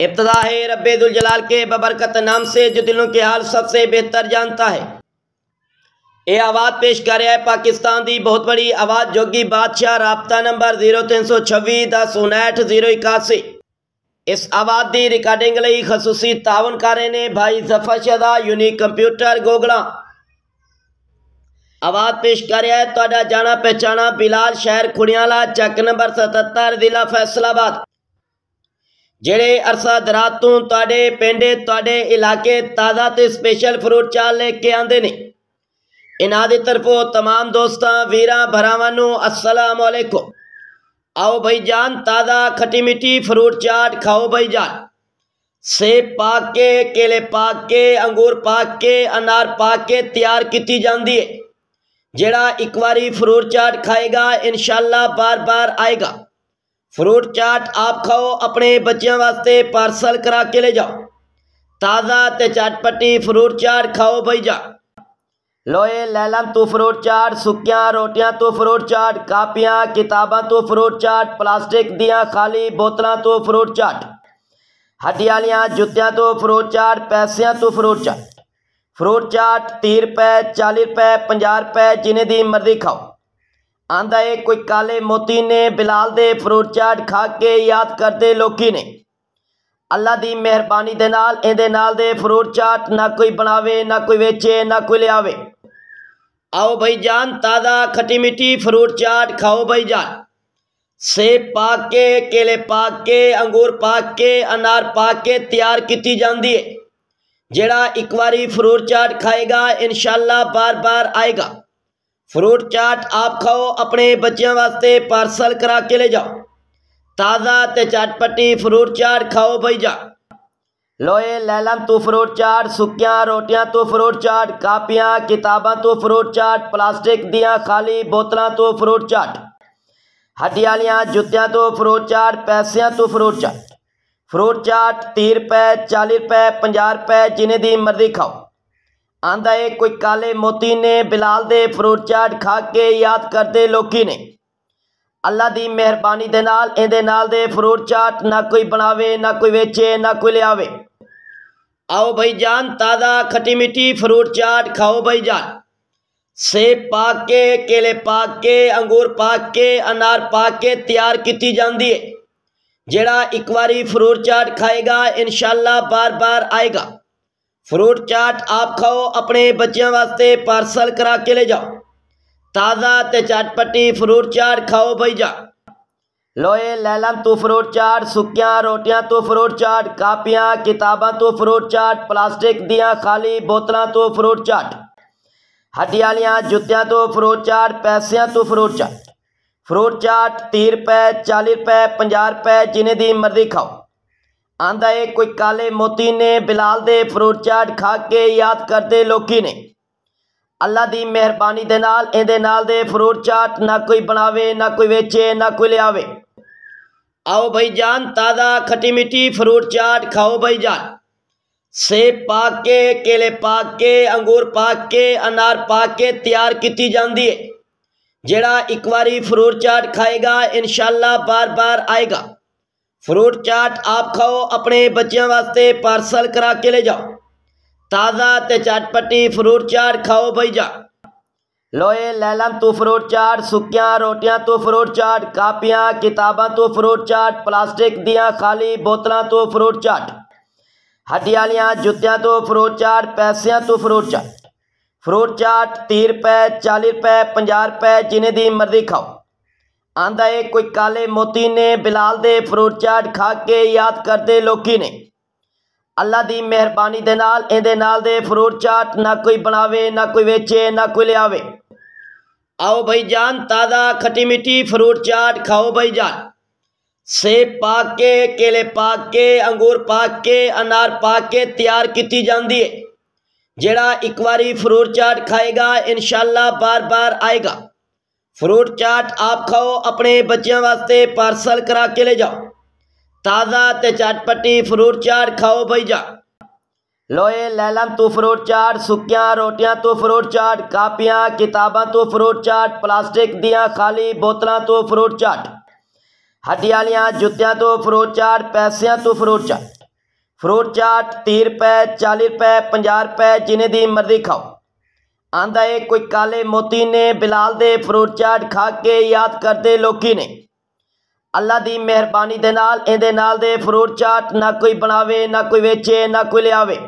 इब्तदा है रबाल के बबरकत नाम से जो दिलों के हाल सबसे बेहतर जानता है ये आवाज़ पेश कर रहा है पाकिस्तान की बहुत बड़ी आवाज़ जोगी बादशाह रबता नंबर जीरो तीन सौ छब्बी दस उनहठ जीरो इक्यासी इस आवाज़ की रिकॉर्डिंग लिए खसूसी तावन कर रहे हैं भाई जफर शदा यूनिक कंप्यूटर गोगला आवाज़ पेश कर रहा है तो जाना पहचाना बिलाल शहर खुड़ियाला चक नंबर सतहत्तर जिला फैसलाबाद ਜਿਹੜੇ ਅਰਸਾ ਦਰਾਤ ਤੋਂ ਤੁਹਾਡੇ ਪਿੰਡੇ ਤੁਹਾਡੇ ਇਲਾਕੇ ਤਾਜ਼ਾ ਤੇ ਸਪੈਸ਼ਲ ਫਰੂਟ ਚਾਲ ਲੈ ਕੇ ਆਂਦੇ ਨੇ ਇਹਨਾਂ ਦੇ ਤਰਫੋਂ तमाम ਦੋਸਤਾਂ ਵੀਰਾਂ ਭਰਾਵਾਂ ਨੂੰ ਅਸਲਾਮ ਅਲੈਕੁਮ ਆਓ ਭਾਈ ਜਾਨ ਤਾਜ਼ਾ ਖੱਟੀ ਮਿੱਠੀ ਫਰੂਟ ਚਾਟ ਖਾਓ ਭਾਈ ਜਾਨ ਸੇਬ ਪਾਕ ਕੇ ਕੇਲੇ ਪਾਕ ਕੇ ਅੰਗੂਰ ਪਾਕ ਕੇ ਅਨਾਰ ਪਾਕ ਕੇ ਤਿਆਰ ਕੀਤੀ ਜਾਂਦੀ ਹੈ ਜਿਹੜਾ ਇੱਕ ਵਾਰੀ ਫਰੂਟ ਚਾਟ ਖਾਏਗਾ ਇਨਸ਼ਾਅੱਲਾ ਬਾਰ-ਬਾਰ ਆਏਗਾ फ्रूट चाट आप खाओ अपने बच्चों वास्ते पार्सल करा के ले जाओ ताज़ा तो चटपटी फ्रूट चाट खाओ भाई जा लोए लैलम तू फ्रूट चाट सुकिया रोटियां तो फ्रूट चाट कापियां किताबा तू फ्रूट चाट प्लास्टिक दियां खाली बोतल तू फ्रूट चाट हटियालियाँ जुत्तियां तो फ्रूट चाट पैसिया तू फ्रूट चाट फ्रूट चाट तीह रुपए चाली रुपए पंजा रुपए जिन्हें मर्जी खाओ ਆਂਦਾ ਏ ਕੋਈ ਕਾਲੇ ਮੋਤੀ ਨੇ ਬਿਲਾਲ ਦੇ ਫਰੂਟ ਚਾਟ ਖਾ ਕੇ ਯਾਦ ਕਰਦੇ ਲੋਕੀ ਨੇ ਅੱਲਾ ਦੀ ਮਿਹਰਬਾਨੀ ਦੇ ਨਾਲ ਇਹਦੇ ਨਾਲ ਦੇ ਫਰੂਟ ਚਾਟ ਨਾ ਕੋਈ ਬਣਾਵੇ ਨਾ ਕੋਈ ਵੇਚੇ ਨਾ ਕੋਈ ਲਿਆਵੇ ਆਓ ਭਾਈ ਜਾਨ ਤਾਜ਼ਾ ਖੱਟੀ ਮਿੱਠੀ ਫਰੂਟ ਚਾਟ ਖਾਓ ਭਾਈ ਜਾਨ ਸੇਬ ਪਾ ਕੇ ਕੇਲੇ ਪਾ ਕੇ ਅੰਗੂਰ ਪਾ ਕੇ ਅਨਾਰ ਪਾ ਕੇ ਤਿਆਰ ਕੀਤੀ ਜਾਂਦੀ ਹੈ ਜਿਹੜਾ ਇੱਕ ਵਾਰੀ ਫਰੂਟ ਚਾਟ ਖਾਏਗਾ ਇਨਸ਼ਾਅੱਲਾ ਬਾਰ-ਬਾਰ ਆਏਗਾ फ्रूट चाट आप खाओ अपने बच्चों वास्ते पार्सल करा के ले जाओ ताज़ा ते ਚਟਪਟੀ फ्रूट चाट खाओ ਬਈ जा लोए लैलन तो फ्रूट चाट सुक्या रोटियां तो फ्रूट चाट कापियां किताबां तो फ्रूट चाट प्लास्टिक दिया खाली बोतलों तो फ्रूट चाट हटियालियां जूतियां तो फ्रूट चाट पैसों तो फ्रूट चाट फ्रूट चाट तीह रुपए चाली रुपए पाँह रुपए जिन्हें दी मर्जी खाओ ਆਂਦਾ ਏ ਕੋਈ ਕਾਲੇ ਮੋਤੀ ਨੇ ਬਿਲਾਲ ਦੇ ਫਰੂਟ ਚਾਟ ਖਾ ਕੇ ਯਾਦ ਕਰਦੇ ਲੋਕੀ ਨੇ ਅੱਲਾ ਦੀ ਮਿਹਰਬਾਨੀ ਦੇ ਨਾਲ ਇਹਦੇ ਨਾਲ ਦੇ ਫਰੂਟ ਚਾਟ ਨਾ ਕੋਈ ਬਣਾਵੇ ਨਾ ਕੋਈ ਵੇਚੇ ਨਾ ਕੋਈ ਲਿਆਵੇ ਆਓ ਭਾਈ ਜਾਨ ਤਾਜ਼ਾ ਖੱਟੀ ਮਿੱਠੀ ਫਰੂਟ ਚਾਟ ਖਾਓ ਭਾਈ ਜਾਨ ਸੇਬ ਪਾ ਕੇ ਕੇਲੇ ਪਾ ਕੇ ਅੰਗੂਰ ਪਾ ਕੇ ਅਨਾਰ ਪਾ ਕੇ ਤਿਆਰ ਕੀਤੀ ਜਾਂਦੀ ਹੈ ਜਿਹੜਾ ਇੱਕ ਵਾਰੀ ਫਰੂਟ ਚਾਟ ਖਾਏਗਾ ਇਨਸ਼ਾਅੱਲਾ ਬਾਰ-ਬਾਰ ਆਏਗਾ फ्रूट चाट आप खाओ अपने बच्चों वास्ते पार्सल करा के ले जाओ ताज़ा तो चटपटी फ्रूट चाट खाओ ਭਾਈ जा लोए लैलम तो फ्रूट चाट सुकिया रोटियां तो फ्रूट चाट कापियां किताबा तो फ्रूट चाट प्लास्टिक दिया खाली बोतलों तो फ्रूट चाट हटियालियां जुत्तियां तो फ्रूट चाट पैसों तो फ्रूट चाट फ्रूट चाट तीह रुपए चाली रुपए पाँ रुपए जिन्हें की मर्जी खाओ ਆਂਦਾ है कोई काले मोती ने ਬਿਲਾਲ ਦੇ ਫਰੂਟ चाट खा के याद करते ਲੋਕੀ ਨੇ ਅੱਲਾ ਦੀ ਮਿਹਰਬਾਨੀ ਦੇ ਨਾਲ ਇਹਦੇ ਨਾਲ ਦੇ ਫਰੂਟ ਚਾਟ ਨਾ ਕੋਈ ਬਣਾਵੇ ਨਾ ਕੋਈ ਵੇਚੇ ਨਾ ਕੋਈ ਲਿਆਵੇ आओ भाई जान ताज़ा खटी मिट्टी फ्रूट चाट खाओ भाई जान सेब पा के केले पा के अंगूर पा के अनार पा के तैयार की जाती है जड़ा एक बारी फ्रूट चाट खाएगा इन बार बार आएगा फ्रूट चाट आप खाओ अपने बच्चों वास्ते पार्सल करा के ले जाओ ताज़ा तो चटपटी फ्रूट चाट खाओ भाई जा लोए लैलन तू फ्रूट चाट सुकिया रोटियां तू फ्रूट चाट कापिया किताबा तू फ्रूट चाट प्लास्टिक दिया खाली बोतलों तू फ्रूट चाट हड्डियालियाँ जुत्तियां तो फ्रूट चाट पैसों तू फ्रूट चाट फ्रूट चाट तीह रुपए चाली रुपए पाँ रुपए जिन्हें की मर्जी खाओ ਆਂਦਾ है कोई काले मोती ने ਬਿਲਾਲ ਦੇ ਫਰੂਟ ਚਾਟ ਖਾ ਕੇ ਯਾਦ ਕਰਦੇ ਲੋਕੀ ਨੇ ਅੱਲਾ ਦੀ ਮਿਹਰਬਾਨੀ ਦੇ ਨਾਲ ਇਹਦੇ ਨਾਲ ਦੇ ਫਰੂਟ ਚਾਟ ना कोई ਬਣਾਵੇ ਨਾ ਕੋਈ ਵੇਚੇ ਨਾ ਕੋਈ ਲਿਆਵੇ आओ भाई जान ताज़ा खटी मिट्टी फ्रूट चाट खाओ भाई जान सेब पा के केले पा के अंगूर पा के अनार पा के तैयार की जाती है जड़ा एक बारी फ्रूट चाट खाएगा इन बार बार आएगा फ्रूट चाट आप खाओ अपने बच्चों वास्ते पार्सल करा के ले जाओ ताज़ा तो चटपटी फ्रूट चाट खाओ ਭਾਈ जा लोए लैलन तो फ्रूट चाट सुकिया रोटियां तो फ्रूट चाट कापियां किताबा तो फ्रूट चाट प्लास्टिक दिया खाली बोतलों तो फ्रूट चाट हटियालियां जुत्तियां तो फ्रूट चाट पैसों तो फ्रूट चाट फ्रूट चाट तीह रुपए चाली रुपए पंजा रुपए जिन्हें की मर्जी खाओ ਆਂਦਾ ਏ ਕੋਈ ਕਾਲੇ ਮੋਤੀ ਨੇ ਬਿਲਾਲ ਦੇ ਫਰੂਟ ਚਾਟ ਖਾ ਕੇ ਯਾਦ ਕਰਦੇ ਲੋਕੀ ਨੇ ਅੱਲਾ ਦੀ ਮਿਹਰਬਾਨੀ ਦੇ ਨਾਲ ਇਹਦੇ ਨਾਲ ਦੇ ਫਰੂਟ ਚਾਟ ਨਾ ਕੋਈ ਬਣਾਵੇ ਨਾ ਕੋਈ ਵੇਚੇ ਨਾ ਕੋਈ ਲਿਆਵੇ